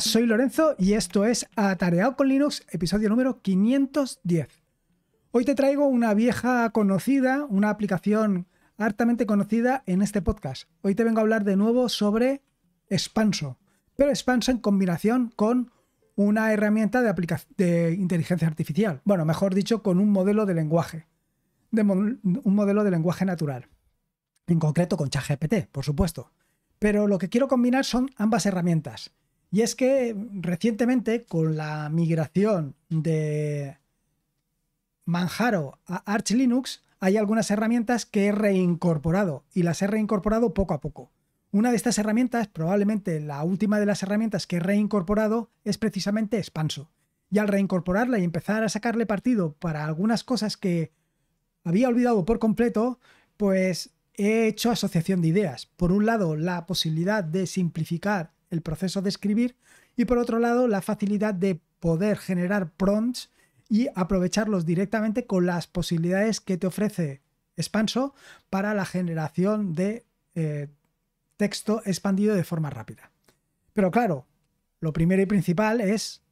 soy Lorenzo y esto es Atareado con Linux, episodio número 510. Hoy te traigo una vieja conocida, una aplicación hartamente conocida en este podcast. Hoy te vengo a hablar de nuevo sobre Expanso, pero Expanso en combinación con una herramienta de, de inteligencia artificial. Bueno, mejor dicho, con un modelo de lenguaje, de un modelo de lenguaje natural. En concreto con ChatGPT, por supuesto. Pero lo que quiero combinar son ambas herramientas. Y es que recientemente, con la migración de Manjaro a Arch Linux, hay algunas herramientas que he reincorporado y las he reincorporado poco a poco. Una de estas herramientas, probablemente la última de las herramientas que he reincorporado, es precisamente Expanso. Y al reincorporarla y empezar a sacarle partido para algunas cosas que había olvidado por completo, pues he hecho asociación de ideas. Por un lado, la posibilidad de simplificar el proceso de escribir y por otro lado la facilidad de poder generar prompts y aprovecharlos directamente con las posibilidades que te ofrece Expanso para la generación de eh, texto expandido de forma rápida. Pero claro, lo primero y principal es,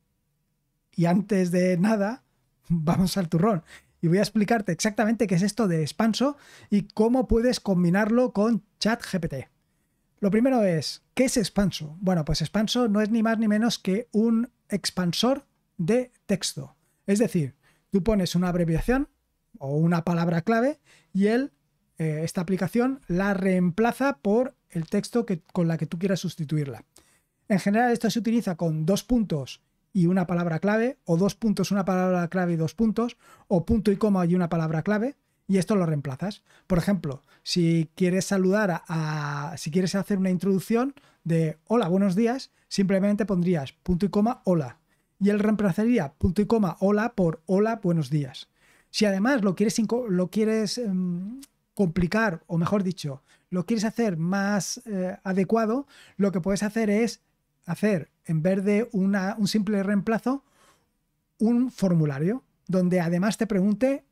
y antes de nada, vamos al turrón. Y voy a explicarte exactamente qué es esto de Expanso y cómo puedes combinarlo con ChatGPT. Lo primero es, ¿qué es expanso? Bueno, pues expanso no es ni más ni menos que un expansor de texto. Es decir, tú pones una abreviación o una palabra clave y él, eh, esta aplicación la reemplaza por el texto que, con la que tú quieras sustituirla. En general esto se utiliza con dos puntos y una palabra clave, o dos puntos, una palabra clave y dos puntos, o punto y coma y una palabra clave y esto lo reemplazas. Por ejemplo, si quieres saludar a, si quieres hacer una introducción de hola, buenos días, simplemente pondrías punto y coma hola y él reemplazaría punto y coma hola por hola, buenos días. Si además lo quieres lo quieres em, complicar o mejor dicho, lo quieres hacer más eh, adecuado, lo que puedes hacer es hacer en vez de un simple reemplazo un formulario donde además te pregunte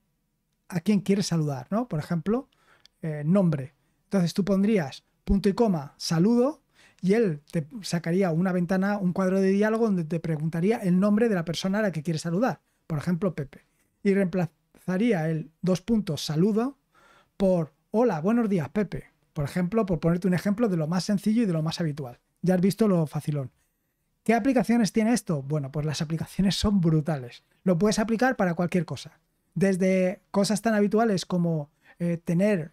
a quien quieres saludar, ¿no? Por ejemplo, eh, nombre. Entonces tú pondrías punto y coma, saludo, y él te sacaría una ventana, un cuadro de diálogo donde te preguntaría el nombre de la persona a la que quieres saludar. Por ejemplo, Pepe. Y reemplazaría el dos puntos saludo por hola, buenos días, Pepe. Por ejemplo, por ponerte un ejemplo de lo más sencillo y de lo más habitual. Ya has visto lo facilón. ¿Qué aplicaciones tiene esto? Bueno, pues las aplicaciones son brutales. Lo puedes aplicar para cualquier cosa desde cosas tan habituales como eh, tener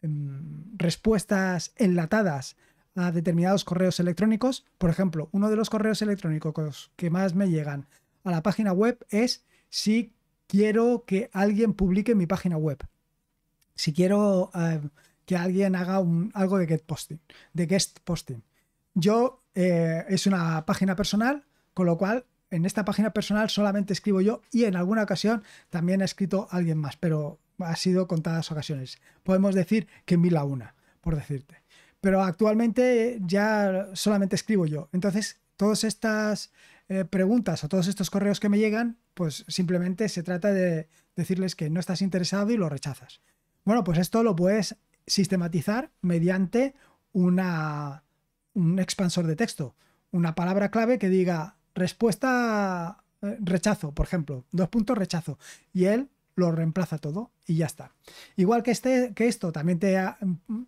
em, respuestas enlatadas a determinados correos electrónicos. Por ejemplo, uno de los correos electrónicos que más me llegan a la página web es si quiero que alguien publique mi página web. Si quiero eh, que alguien haga un, algo de posting, de guest posting. Yo eh, es una página personal, con lo cual en esta página personal solamente escribo yo y en alguna ocasión también ha escrito alguien más, pero ha sido contadas ocasiones. Podemos decir que mil a una, por decirte. Pero actualmente ya solamente escribo yo. Entonces, todas estas eh, preguntas o todos estos correos que me llegan, pues simplemente se trata de decirles que no estás interesado y lo rechazas. Bueno, pues esto lo puedes sistematizar mediante una, un expansor de texto, una palabra clave que diga respuesta eh, rechazo, por ejemplo, dos puntos rechazo, y él lo reemplaza todo y ya está. Igual que, este, que esto, también te, ah,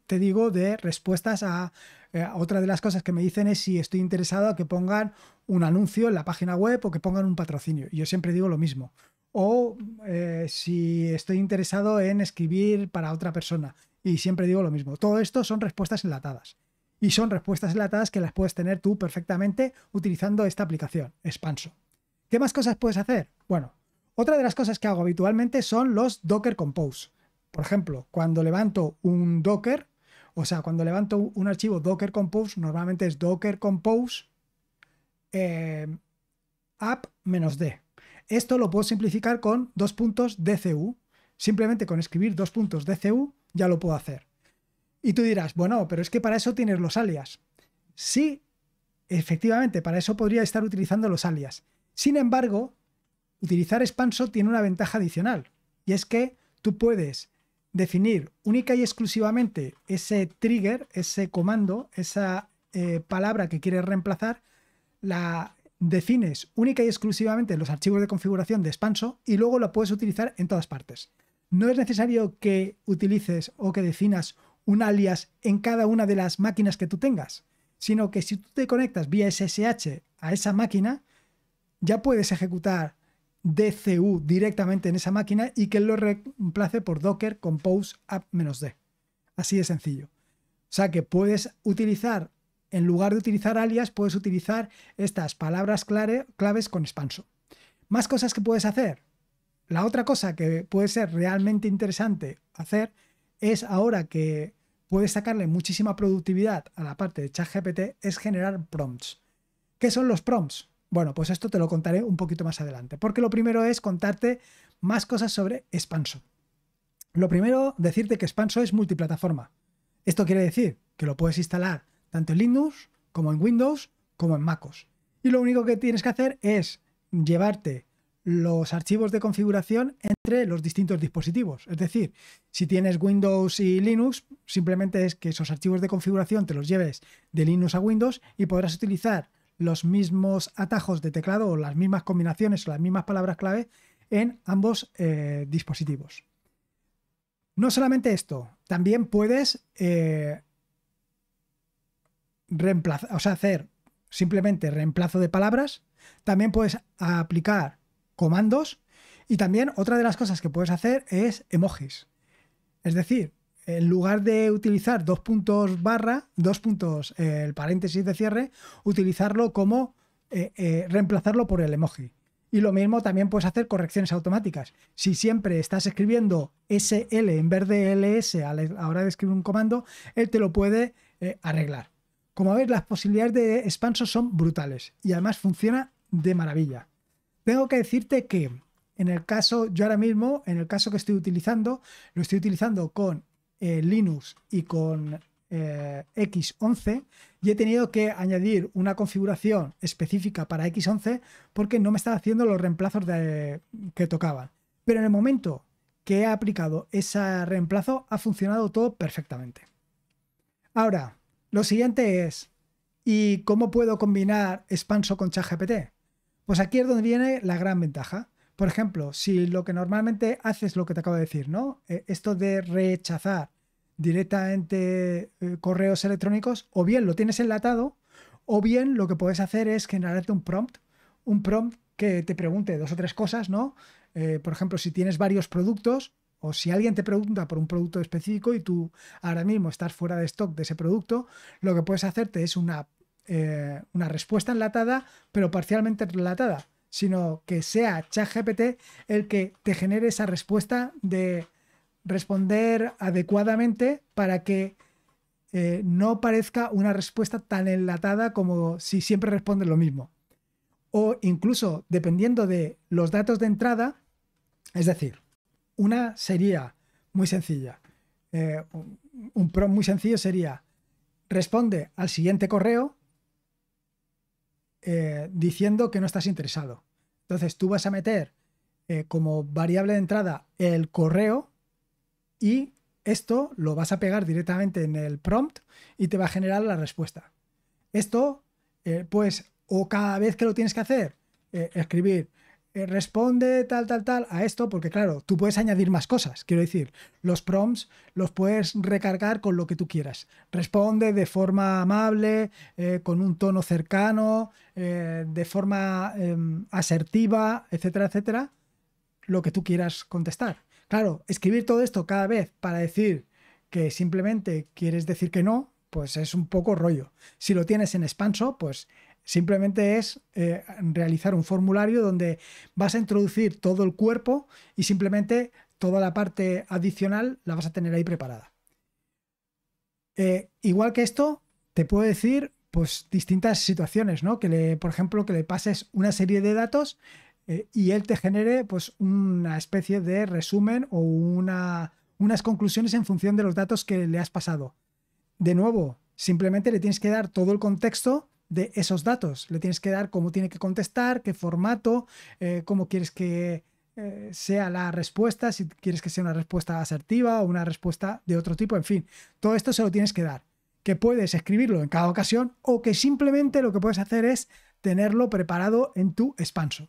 te digo de respuestas eh, a, otra de las cosas que me dicen es si estoy interesado a que pongan un anuncio en la página web o que pongan un patrocinio. Yo siempre digo lo mismo. O eh, si estoy interesado en escribir para otra persona. Y siempre digo lo mismo. Todo esto son respuestas enlatadas y son respuestas enlatadas que las puedes tener tú perfectamente utilizando esta aplicación, Expanso. ¿Qué más cosas puedes hacer? Bueno, otra de las cosas que hago habitualmente son los Docker Compose. Por ejemplo, cuando levanto un Docker, o sea, cuando levanto un archivo Docker Compose, normalmente es Docker Compose eh, app-d. Esto lo puedo simplificar con dos puntos DCU. Simplemente con escribir dos puntos DCU ya lo puedo hacer. Y tú dirás, bueno, pero es que para eso tienes los alias. Sí, efectivamente, para eso podría estar utilizando los alias. Sin embargo, utilizar Spanso tiene una ventaja adicional, y es que tú puedes definir única y exclusivamente ese trigger, ese comando, esa eh, palabra que quieres reemplazar, la defines única y exclusivamente en los archivos de configuración de Spanso y luego la puedes utilizar en todas partes. No es necesario que utilices o que definas un alias en cada una de las máquinas que tú tengas, sino que si tú te conectas vía SSH a esa máquina, ya puedes ejecutar DCU directamente en esa máquina y que lo reemplace por Docker Compose App-D. Así de sencillo. O sea que puedes utilizar, en lugar de utilizar alias, puedes utilizar estas palabras claves con expanso. Más cosas que puedes hacer. La otra cosa que puede ser realmente interesante hacer es ahora que puedes sacarle muchísima productividad a la parte de ChatGPT, es generar prompts. ¿Qué son los prompts? Bueno, pues esto te lo contaré un poquito más adelante, porque lo primero es contarte más cosas sobre Expanso. Lo primero, decirte que Expanso es multiplataforma. Esto quiere decir que lo puedes instalar tanto en Linux como en Windows como en MacOS. Y lo único que tienes que hacer es llevarte los archivos de configuración entre los distintos dispositivos. Es decir, si tienes Windows y Linux, simplemente es que esos archivos de configuración te los lleves de Linux a Windows y podrás utilizar los mismos atajos de teclado o las mismas combinaciones o las mismas palabras clave en ambos eh, dispositivos. No solamente esto, también puedes eh, o hacer simplemente reemplazo de palabras. También puedes aplicar comandos. Y también otra de las cosas que puedes hacer es emojis. Es decir, en lugar de utilizar dos puntos barra, dos puntos, eh, el paréntesis de cierre, utilizarlo como eh, eh, reemplazarlo por el emoji. Y lo mismo también puedes hacer correcciones automáticas. Si siempre estás escribiendo SL en vez de LS a la hora de escribir un comando, él te lo puede arreglar. Como veis, las posibilidades de expanso son brutales y además funciona de maravilla. Tengo que decirte que en el caso, yo ahora mismo, en el caso que estoy utilizando, lo estoy utilizando con eh, Linux y con eh, X11 y he tenido que añadir una configuración específica para X11 porque no me estaba haciendo los reemplazos de, que tocaba. Pero en el momento que he aplicado ese reemplazo ha funcionado todo perfectamente. Ahora, lo siguiente es, ¿y cómo puedo combinar Expanso con ChatGPT? Pues aquí es donde viene la gran ventaja. Por ejemplo, si lo que normalmente haces lo que te acabo de decir, ¿no? Eh, esto de rechazar directamente eh, correos electrónicos, o bien lo tienes enlatado, o bien lo que puedes hacer es generarte un prompt, un prompt que te pregunte dos o tres cosas, ¿no? Eh, por ejemplo, si tienes varios productos, o si alguien te pregunta por un producto específico y tú ahora mismo estás fuera de stock de ese producto, lo que puedes hacerte es una, eh, una respuesta enlatada, pero parcialmente enlatada, sino que sea ChatGPT el que te genere esa respuesta de responder adecuadamente para que eh, no parezca una respuesta tan enlatada como si siempre responde lo mismo. O incluso dependiendo de los datos de entrada, es decir, una sería muy sencilla. Eh, un, prom muy sencillo sería, responde al siguiente correo eh, diciendo que no estás interesado. Entonces tú vas a meter eh, como variable de entrada el correo y esto lo vas a pegar directamente en el prompt y te va a generar la respuesta. Esto, eh, pues, o cada vez que lo tienes que hacer, escribir eh, responde tal, tal, tal a esto, porque claro, tú puedes añadir más cosas. Quiero decir, los prompts los puedes recargar con lo que tú quieras. Responde de forma amable, eh, con un tono cercano, eh, de forma em, asertiva, etcétera, etcétera, lo que tú quieras contestar. Claro, escribir todo esto cada vez para decir que simplemente quieres decir que no, pues es un poco rollo. Si lo tienes en expanso, pues Simplemente es eh, realizar un formulario donde vas a introducir todo el cuerpo y simplemente toda la parte adicional la vas a tener ahí preparada. Eh, igual que esto, te puedo decir pues distintas situaciones, ¿no? Que le, por ejemplo, que le pases una serie de datos eh, y él te genere pues una especie de resumen o una, unas conclusiones en función de los datos que le has pasado. De nuevo, simplemente le tienes que dar todo el contexto de esos datos. Le tienes que dar cómo tiene que contestar, qué formato, eh, cómo quieres que eh, sea la respuesta, si quieres que sea una respuesta asertiva o una respuesta de otro tipo, en fin, todo esto se lo tienes que dar. Que puedes escribirlo en cada ocasión o que simplemente lo que puedes hacer es tenerlo preparado en tu expanso.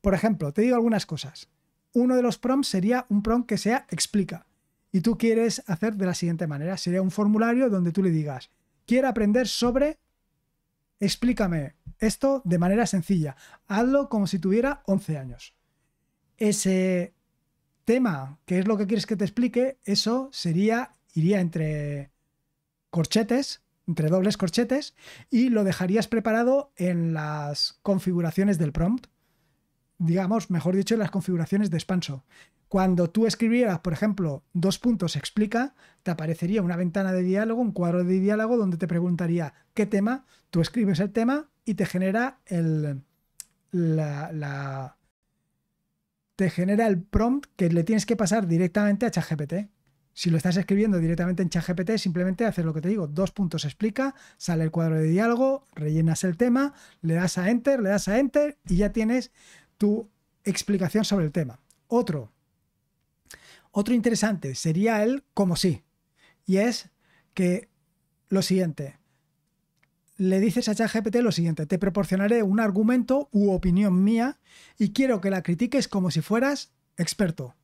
Por ejemplo, te digo algunas cosas. Uno de los prompts sería un prompt que sea explica. Y tú quieres hacer de la siguiente manera. Sería un formulario donde tú le digas, quiero aprender sobre explícame esto de manera sencilla. Hazlo como si tuviera 11 años. Ese tema, que es lo que quieres que te explique, eso sería, iría entre corchetes, entre dobles corchetes, y lo dejarías preparado en las configuraciones del prompt digamos, mejor dicho, las configuraciones de expanso Cuando tú escribieras, por ejemplo, dos puntos explica, te aparecería una ventana de diálogo, un cuadro de diálogo donde te preguntaría qué tema, tú escribes el tema y te genera el, la, te genera el prompt que le tienes que pasar directamente a ChatGPT. Si lo estás escribiendo directamente en ChatGPT, simplemente haces lo que te digo, dos puntos explica, sale el cuadro de diálogo, rellenas el tema, le das a enter, le das a enter y ya tienes explicación sobre el tema. Otro, otro interesante sería el como sí. Y es que lo siguiente, le dices a ChatGPT lo siguiente, te proporcionaré un argumento u opinión mía y quiero que la critiques como si fueras experto.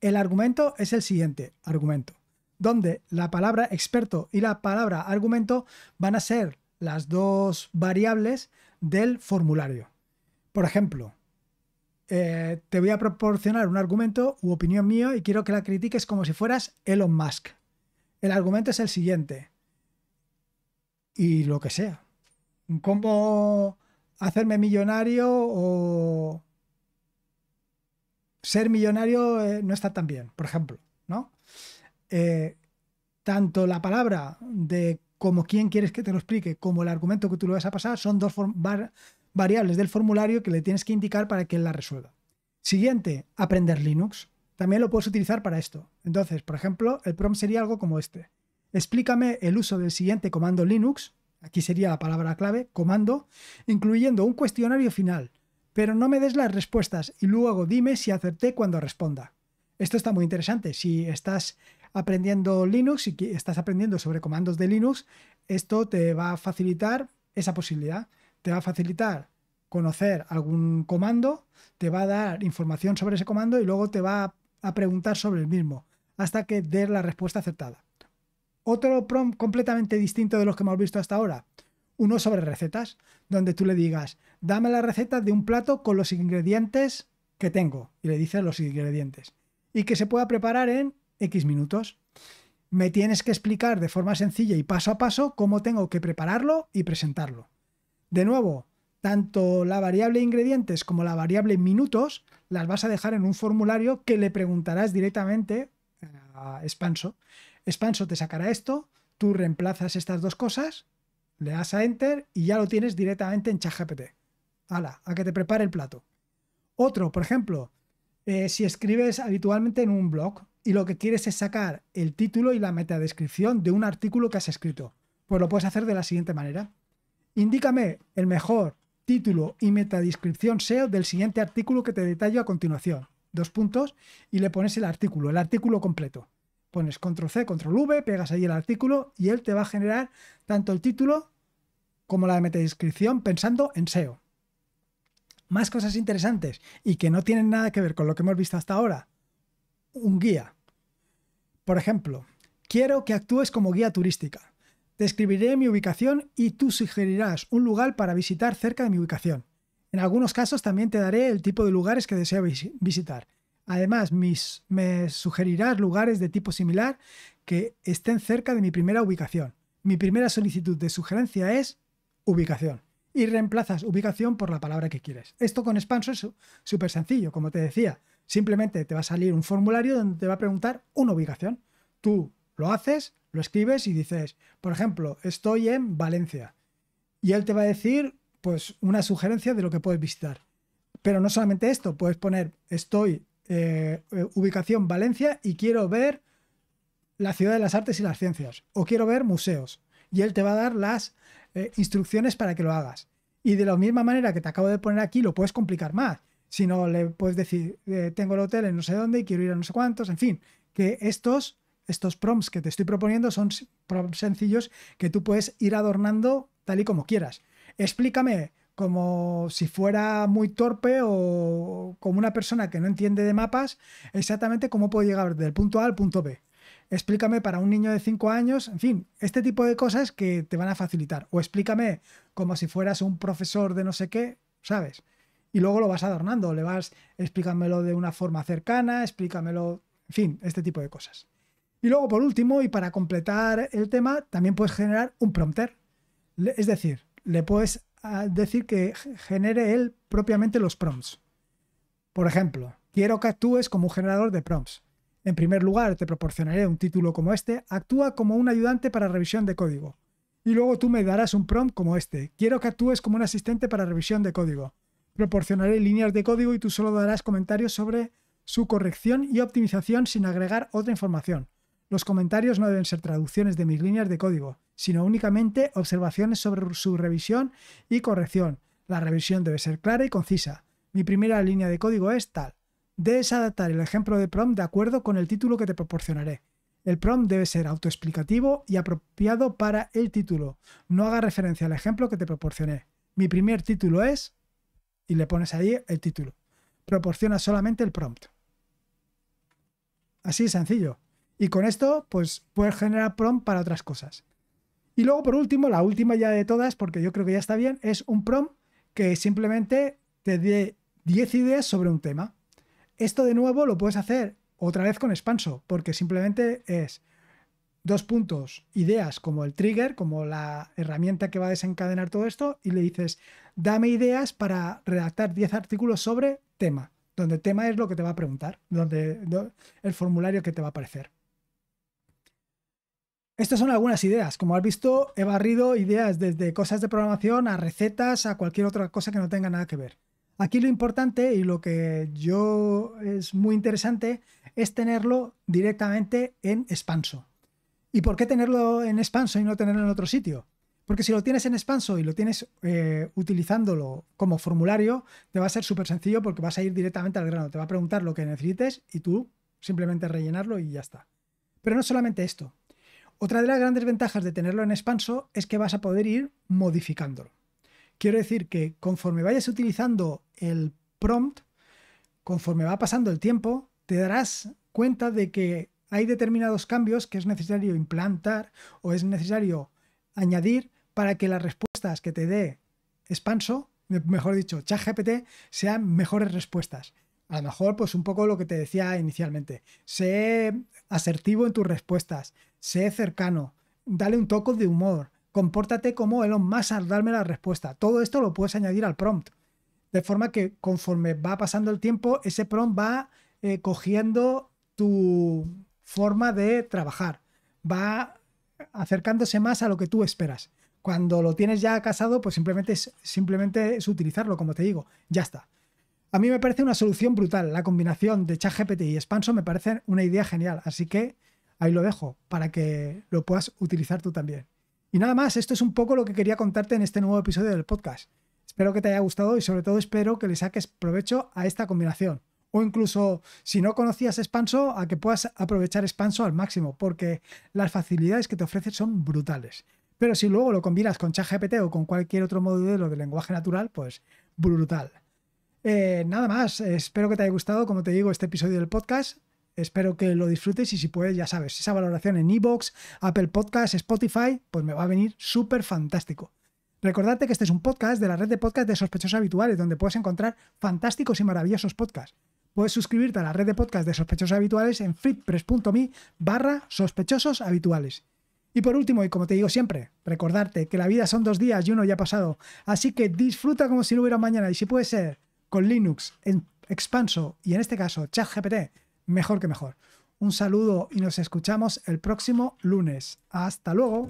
El argumento es el siguiente argumento, donde la palabra experto y la palabra argumento van a ser las dos variables del formulario. Por ejemplo, eh, te voy a proporcionar un argumento u opinión mío y quiero que la critiques como si fueras Elon Musk. El argumento es el siguiente. Y lo que sea. ¿Cómo hacerme millonario o ser millonario eh, no está tan bien, por ejemplo, ¿no? Eh, tanto la palabra de como quién quieres que te lo explique, como el argumento que tú le vas a pasar, son dos variables del formulario que le tienes que indicar para que él la resuelva. Siguiente, aprender Linux. También lo puedes utilizar para esto. Entonces, por ejemplo, el prompt sería algo como este. Explícame el uso del siguiente comando Linux, aquí sería la palabra clave, comando, incluyendo un cuestionario final, pero no me des las respuestas y luego dime si acerté cuando responda. Esto está muy interesante. Si estás aprendiendo Linux y estás aprendiendo sobre comandos de Linux, esto te va a facilitar esa posibilidad. Te va a facilitar conocer algún comando, te va a dar información sobre ese comando y luego te va a preguntar sobre el mismo hasta que des la respuesta acertada. Otro prompt completamente distinto de los que hemos visto hasta ahora. Uno sobre recetas, donde tú le digas, dame la receta de un plato con los ingredientes que tengo. Y le dices los ingredientes. Y que se pueda preparar en X minutos. Me tienes que explicar de forma sencilla y paso a paso cómo tengo que prepararlo y presentarlo. De nuevo, tanto la variable ingredientes como la variable minutos las vas a dejar en un formulario que le preguntarás directamente a Expanso. Expanso te sacará esto, tú reemplazas estas dos cosas, le das a Enter y ya lo tienes directamente en ChatGPT. Hala, a que te prepare el plato. Otro, por ejemplo, eh, si escribes habitualmente en un blog, y lo que quieres es sacar el título y la metadescripción de un artículo que has escrito. Pues lo puedes hacer de la siguiente manera. Indícame el mejor título y metadescripción SEO del siguiente artículo que te detallo a continuación. Dos puntos y le pones el artículo, el artículo completo. Pones control C, control V, pegas ahí el artículo y él te va a generar tanto el título como la metadescripción pensando en SEO. Más cosas interesantes y que no tienen nada que ver con lo que hemos visto hasta ahora. Un guía. Por ejemplo, quiero que actúes como guía turística. Te escribiré mi ubicación y tú sugerirás un lugar para visitar cerca de mi ubicación. En algunos casos también te daré el tipo de lugares que deseo visitar. Además, me sugerirás lugares de tipo similar que estén cerca de mi primera ubicación. Mi primera solicitud de sugerencia es ubicación. Y reemplazas ubicación por la palabra que quieres. Esto con Expanso es súper sencillo, como te decía. Simplemente te va a salir un formulario donde te va a preguntar una ubicación. Tú lo haces, lo escribes y dices, por ejemplo, estoy en Valencia. Y él te va a decir, pues, una sugerencia de lo que puedes visitar. Pero no solamente esto, puedes poner, estoy eh, eh, ubicación Valencia y quiero ver la ciudad de las artes y las ciencias, o quiero ver museos. Y él te va a dar las eh, instrucciones para que lo hagas. Y de la misma manera que te acabo de poner aquí, lo puedes complicar más sino le puedes decir, eh, tengo el hotel en no sé dónde y quiero ir a no sé cuántos, en fin, que estos, estos prompts que te estoy proponiendo son prompts sencillos que tú puedes ir adornando tal y como quieras. Explícame como si fuera muy torpe o como una persona que no entiende de mapas, exactamente cómo puedo llegar del punto A al punto B. Explícame para un niño de 5 años, en fin, este tipo de cosas que te van a facilitar. O explícame como si fueras un profesor de no sé qué, ¿sabes? y luego lo vas adornando, le vas explícamelo de una forma cercana, explícamelo, en fin, este tipo de cosas. Y luego, por último, y para completar el tema, también puedes generar un prompter. Es decir, le puedes ah, decir que genere él propiamente los prompts. Por ejemplo, quiero que actúes como un generador de prompts. En primer lugar, te proporcionaré un título como este. Actúa como un ayudante para revisión de código. Y luego tú me darás un prompt como este. Quiero que actúes como un asistente para revisión de código. Proporcionaré líneas de código y tú solo darás comentarios sobre su corrección y optimización sin agregar otra información. Los comentarios no deben ser traducciones de mis líneas de código, sino únicamente observaciones sobre su revisión y corrección. La revisión debe ser clara y concisa. Mi primera línea de código es tal. Debes adaptar el ejemplo de prompt de acuerdo con el título que te proporcionaré. El prompt debe ser autoexplicativo y apropiado para el título. No haga referencia al ejemplo que te proporcioné. Mi primer título es y le pones ahí el título. Proporciona solamente el prompt. Así sencillo. Y con esto, pues puedes generar prompt para otras cosas. Y luego, por último, la última ya de todas, porque yo creo que ya está bien, es un prompt que simplemente te dé 10 ideas sobre un tema. Esto de nuevo lo puedes hacer otra vez con Expanso, porque simplemente es dos puntos, ideas como el trigger, como la herramienta que va a desencadenar todo esto, y le dices, dame ideas para redactar 10 artículos sobre tema, donde tema es lo que te va a preguntar, donde el formulario que te va a aparecer. Estas son algunas ideas. Como has visto, he barrido ideas desde cosas de programación a recetas, a cualquier otra cosa que no tenga nada que ver. Aquí lo importante y lo que yo es muy interesante es tenerlo directamente en expanso. ¿Y por qué tenerlo en expanso y no tenerlo en otro sitio? Porque si lo tienes en expanso y lo tienes eh, utilizándolo como formulario, te va a ser súper sencillo porque vas a ir directamente al grano. Te va a preguntar lo que necesites y tú simplemente rellenarlo y ya está. Pero no solamente esto. Otra de las grandes ventajas de tenerlo en expanso es que vas a poder ir modificándolo. Quiero decir que conforme vayas utilizando el prompt, conforme va pasando el tiempo, te darás cuenta de que hay determinados cambios que es necesario implantar o es necesario añadir para que las respuestas que te dé Expanso, mejor dicho, ChatGPT, sean mejores respuestas. A lo mejor, pues un poco lo que te decía inicialmente. Sé asertivo en tus respuestas, sé cercano, dale un toque de humor, compórtate como Elon Musk al darme la respuesta. Todo esto lo puedes añadir al prompt. De forma que conforme va pasando el tiempo, ese prompt va eh, cogiendo tu, forma de trabajar, va acercándose más a lo que tú esperas. Cuando lo tienes ya casado, pues simplemente es, simplemente es utilizarlo, como te digo, ya está. A mí me parece una solución brutal. La combinación de ChatGPT y Expanso me parece una idea genial. Así que ahí lo dejo para que lo puedas utilizar tú también. Y nada más, esto es un poco lo que quería contarte en este nuevo episodio del podcast. Espero que te haya gustado y sobre todo espero que le saques provecho a esta combinación o incluso si no conocías Expanso, a que puedas aprovechar Expanso al máximo, porque las facilidades que te ofrece son brutales. Pero si luego lo combinas con ChatGPT o con cualquier otro modelo de lenguaje natural, pues brutal. Eh, nada más, espero que te haya gustado, como te digo, este episodio del podcast. Espero que lo disfrutes y si puedes, ya sabes, esa valoración en iBox, Apple Podcasts, Spotify, pues me va a venir súper fantástico. Recordarte que este es un podcast de la red de podcast de sospechosos habituales, donde puedes encontrar fantásticos y maravillosos podcasts puedes suscribirte a la red de podcast de sospechosos habituales en fitpress.me barra sospechosos habituales. Y por último, y como te digo siempre, recordarte que la vida son dos días y uno ya ha pasado, así que disfruta como si lo hubiera mañana y si puede ser con Linux, en Expanso y en este caso ChatGPT, mejor que mejor. Un saludo y nos escuchamos el próximo lunes. Hasta luego.